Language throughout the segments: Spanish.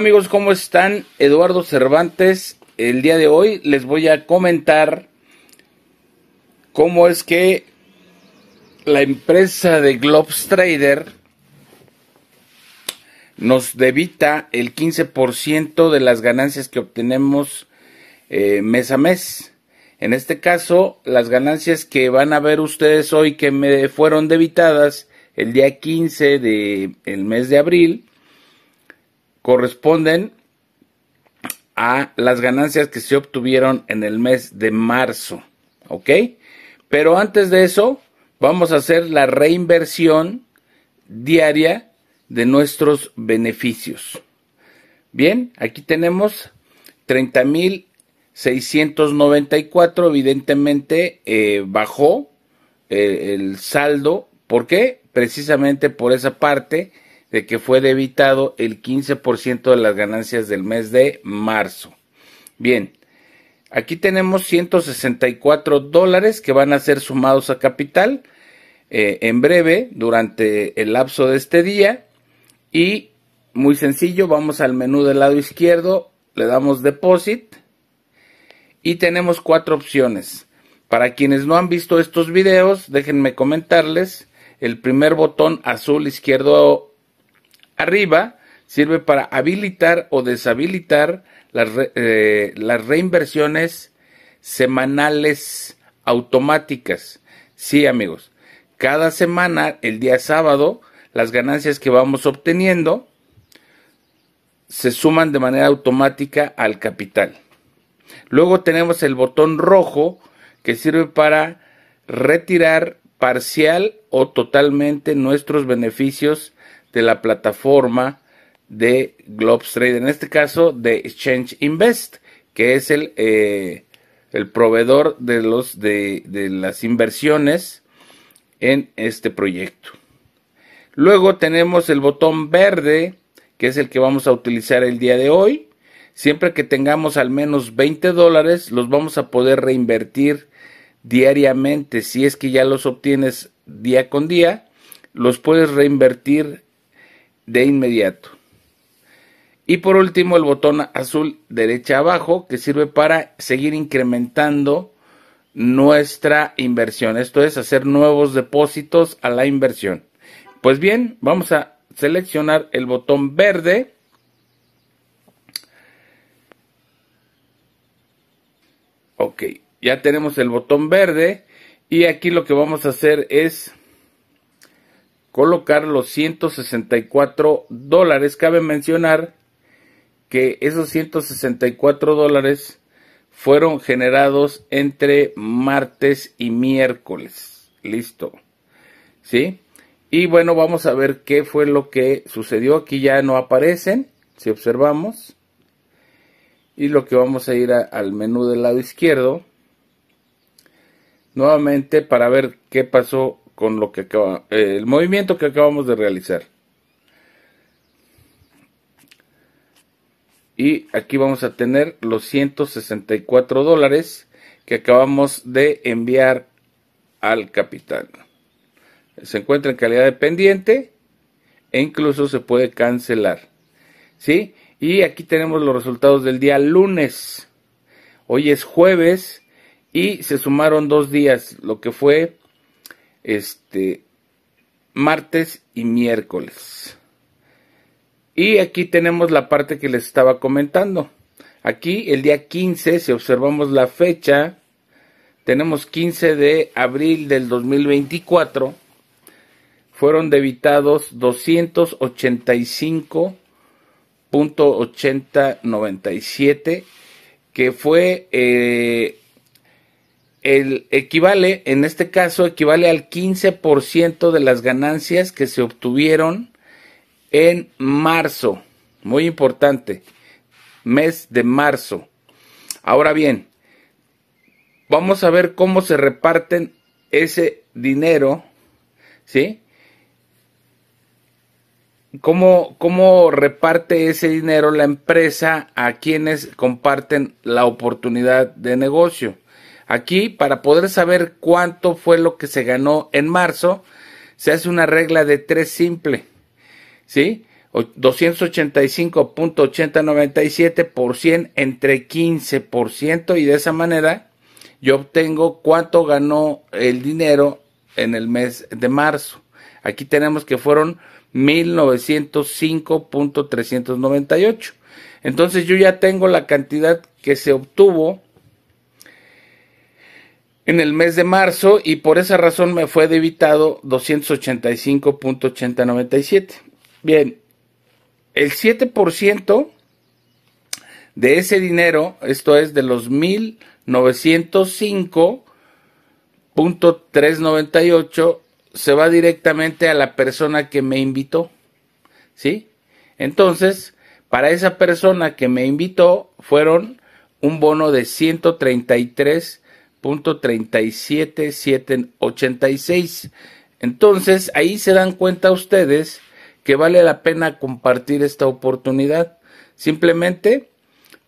amigos? ¿Cómo están? Eduardo Cervantes. El día de hoy les voy a comentar cómo es que la empresa de Globes Trader nos debita el 15% de las ganancias que obtenemos eh, mes a mes. En este caso, las ganancias que van a ver ustedes hoy que me fueron debitadas el día 15 del mes de abril corresponden a las ganancias que se obtuvieron en el mes de marzo, ¿ok? Pero antes de eso, vamos a hacer la reinversión diaria de nuestros beneficios. Bien, aquí tenemos 30.694, evidentemente eh, bajó eh, el saldo. ¿Por qué? Precisamente por esa parte de que fue debitado el 15% de las ganancias del mes de marzo. Bien, aquí tenemos 164 dólares que van a ser sumados a capital eh, en breve durante el lapso de este día y muy sencillo, vamos al menú del lado izquierdo, le damos deposit y tenemos cuatro opciones. Para quienes no han visto estos videos, déjenme comentarles, el primer botón azul izquierdo arriba sirve para habilitar o deshabilitar eh, las, reinversiones semanales automáticas. Sí, amigos. Cada semana, el día sábado, las ganancias que vamos obteniendo se suman de manera automática al capital. Luego tenemos el botón rojo que sirve para retirar parcial o totalmente nuestros beneficios de la plataforma de Globes en este caso de Exchange Invest, que es el, eh, el proveedor de, los, de, de las inversiones en este proyecto. Luego tenemos el botón verde, que es el que vamos a utilizar el día de hoy. Siempre que tengamos al menos 20 dólares, los vamos a poder reinvertir diariamente. Si es que ya los obtienes día con día, los puedes reinvertir de inmediato. Y por último el botón azul derecha abajo que sirve para seguir incrementando nuestra inversión. Esto es hacer nuevos depósitos a la inversión. Pues bien, vamos a seleccionar el botón verde. Ok, ya tenemos el botón verde y aquí lo que vamos a hacer es colocar los 164 dólares. Cabe mencionar que esos 164 dólares fueron generados entre martes y miércoles. Listo. ¿Sí? Y bueno, vamos a ver qué fue lo que sucedió. Aquí ya no aparecen, si observamos. Y lo que vamos a ir al menú del lado izquierdo. Nuevamente para ver qué pasó con lo que acaba, eh, el movimiento que acabamos de realizar. Y aquí vamos a tener los 164 dólares que acabamos de enviar al capital. Se encuentra en calidad de pendiente e incluso se puede cancelar. ¿Sí? Y aquí tenemos los resultados del día lunes. Hoy es jueves y se sumaron dos días, lo que fue este, martes y miércoles. Y aquí tenemos la parte que les estaba comentando. Aquí el día 15, si observamos la fecha, tenemos 15 de abril del 2024, fueron debitados 285.8097, que fue eh, el, equivale, en este caso, equivale al 15% de las ganancias que se obtuvieron en marzo. Muy importante, mes de marzo. Ahora bien, vamos a ver cómo se reparten ese dinero, ¿sí? ¿Cómo, ¿Cómo reparte ese dinero la empresa a quienes comparten la oportunidad de negocio? Aquí, para poder saber cuánto fue lo que se ganó en marzo, se hace una regla de tres simple. ¿Sí? 285.8097 por entre 15% y de esa manera yo obtengo cuánto ganó el dinero en el mes de marzo. Aquí tenemos que fueron 1905.398. Entonces yo ya tengo la cantidad que se obtuvo en el mes de marzo y por esa razón me fue debitado 285.8097. Bien, el 7% de ese dinero, esto es de los 1905.398, se va directamente a la persona que me invitó. ¿Sí? Entonces, para esa persona que me invitó fueron un bono de 133 37786 Entonces, ahí se dan cuenta ustedes que vale la pena compartir esta oportunidad. Simplemente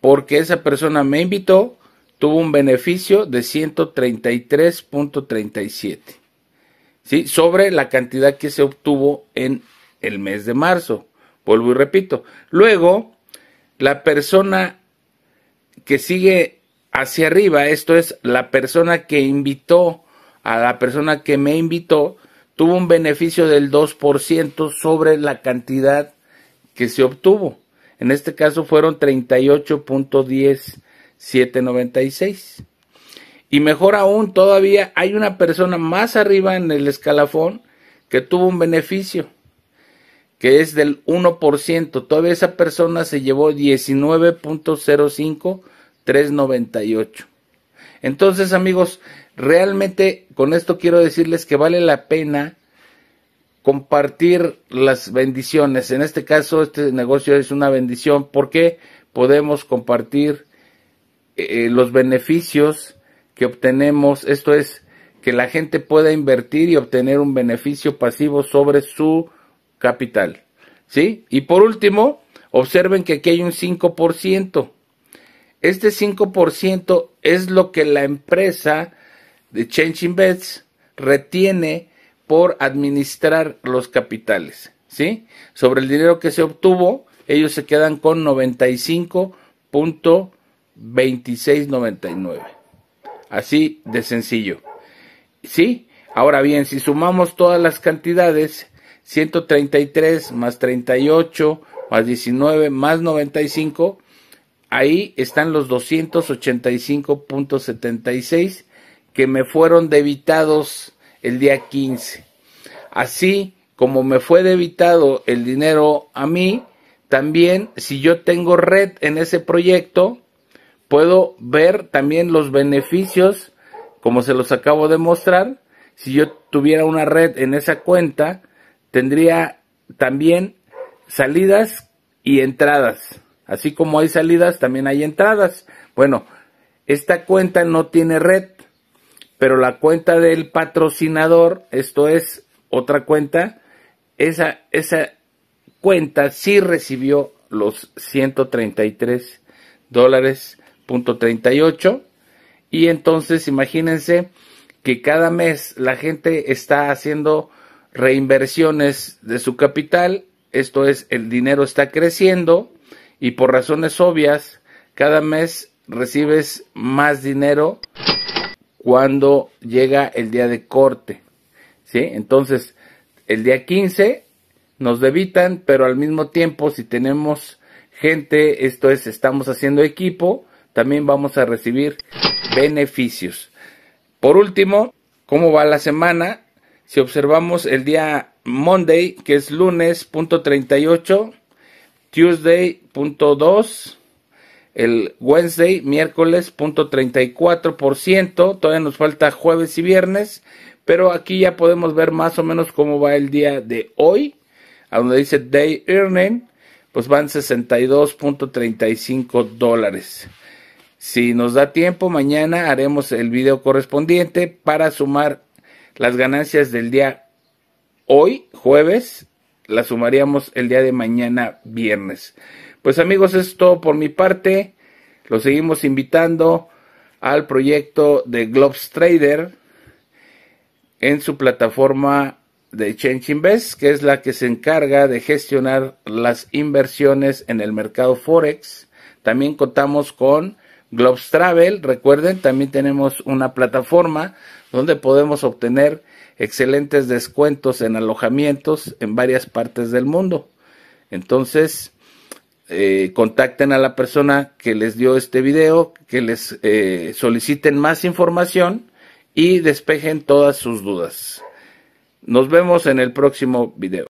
porque esa persona me invitó, tuvo un beneficio de 133.37. ¿Sí? Sobre la cantidad que se obtuvo en el mes de marzo. Vuelvo y repito. Luego, la persona que sigue hacia arriba, esto es, la persona que invitó a la persona que me invitó tuvo un beneficio del 2% sobre la cantidad que se obtuvo. En este caso fueron 38.10796. Y mejor aún, todavía hay una persona más arriba en el escalafón que tuvo un beneficio, que es del 1%. Todavía esa persona se llevó 19.05 398. Entonces, amigos, realmente con esto quiero decirles que vale la pena compartir las bendiciones. En este caso, este negocio es una bendición porque podemos compartir eh, eh, los beneficios que obtenemos. Esto es que la gente pueda invertir y obtener un beneficio pasivo sobre su capital. ¿Sí? Y por último, observen que aquí hay un 5%. Este 5% es lo que la empresa de Changing Bets retiene por administrar los capitales, ¿sí? Sobre el dinero que se obtuvo, ellos se quedan con 95.2699. Así de sencillo. ¿Sí? Ahora bien, si sumamos todas las cantidades, 133 más 38 más 19 más 95, ahí están los 285.76 que me fueron debitados el día 15. Así como me fue debitado el dinero a mí, también si yo tengo red en ese proyecto, puedo ver también los beneficios, como se los acabo de mostrar. Si yo tuviera una red en esa cuenta, tendría también salidas y entradas. Así como hay salidas, también hay entradas. Bueno, esta cuenta no tiene red, pero la cuenta del patrocinador, esto es otra cuenta, esa, cuenta sí recibió los 133 dólares punto y entonces imagínense que cada mes la gente está haciendo reinversiones de su capital esto es el dinero está creciendo y por razones obvias, cada mes recibes más dinero cuando llega el día de corte. ¿sí? Entonces, el día 15 nos debitan, pero al mismo tiempo, si tenemos gente, esto es, estamos haciendo equipo, también vamos a recibir beneficios. Por último, ¿cómo va la semana? Si observamos el día Monday, que es lunes, punto 38, Tuesday, punto 2, el Wednesday, miércoles, punto 34%, todavía nos falta jueves y viernes, pero aquí ya podemos ver más o menos cómo va el día de hoy, a donde dice Day Earning, pues van 62.35 dólares. Si nos da tiempo, mañana haremos el video correspondiente para sumar las ganancias del día hoy, jueves, las sumaríamos el día de mañana, viernes. Pues amigos, es todo por mi parte. Los seguimos invitando al proyecto de Globes Trader en su plataforma de Change Invest, que es la que se encarga de gestionar las inversiones en el mercado Forex. También contamos con Globes Travel. Recuerden, también tenemos una plataforma donde podemos obtener excelentes descuentos en alojamientos en varias partes del mundo. Entonces, eh, contacten a la persona que les dio este video, que les eh, soliciten más información y despejen todas sus dudas. Nos vemos en el próximo video.